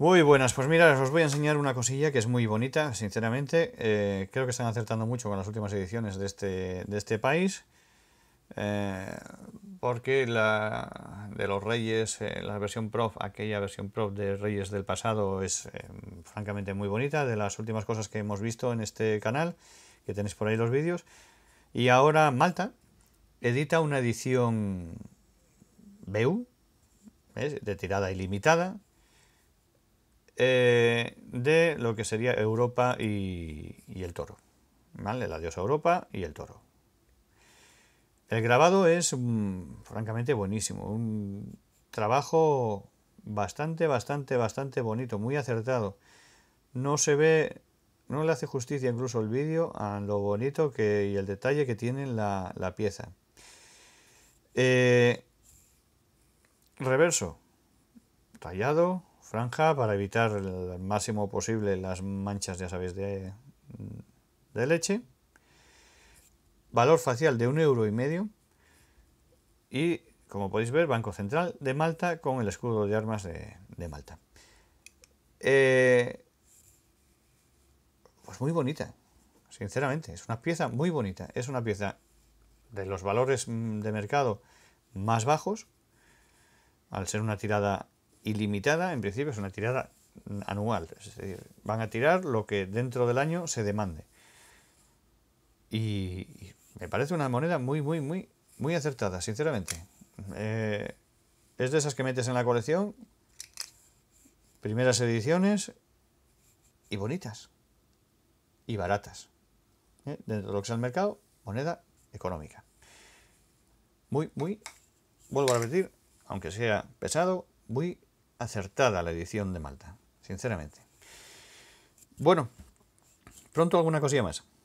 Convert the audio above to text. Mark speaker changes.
Speaker 1: Muy buenas, pues mira, os voy a enseñar una cosilla que es muy bonita, sinceramente. Eh, creo que están acertando mucho con las últimas ediciones de este, de este país. Eh, porque la de los Reyes, eh, la versión prof, aquella versión prof de Reyes del pasado es francamente muy bonita, de las últimas cosas que hemos visto en este canal, que tenéis por ahí los vídeos. Y ahora Malta edita una edición BU, de tirada ilimitada, de lo que sería Europa y, el toro. ¿Vale? la adiós Europa y el toro. El grabado es mm, francamente buenísimo, un trabajo bastante, bastante, bastante bonito, muy acertado. No se ve, no le hace justicia incluso el vídeo a lo bonito que, y el detalle que tiene la, pieza. Eh, reverso, tallado, franja para evitar el máximo posible las manchas, ya sabéis, mm, de, leche. Valor facial de un euro y medio. Y como podéis ver, Banco Central de Malta con el escudo de armas de, Malta. Eh, pues muy bonita, sinceramente, es una pieza muy bonita. Es una pieza de los valores mm, de mercado más bajos, al ser una tirada ilimitada, en principio es una tirada anual, es decir, van a tirar lo que dentro del año se demande. Y me parece una moneda muy, muy, muy, muy acertada, sinceramente. Eh, es de esas que metes en la colección, primeras ediciones y bonitas y baratas. ¿Eh? Dentro de lo que es el mercado, moneda económica. Muy, muy, vuelvo a repetir, aunque sea pesado, muy acertada la edición de Malta, sinceramente. Bueno, pronto alguna cosilla más.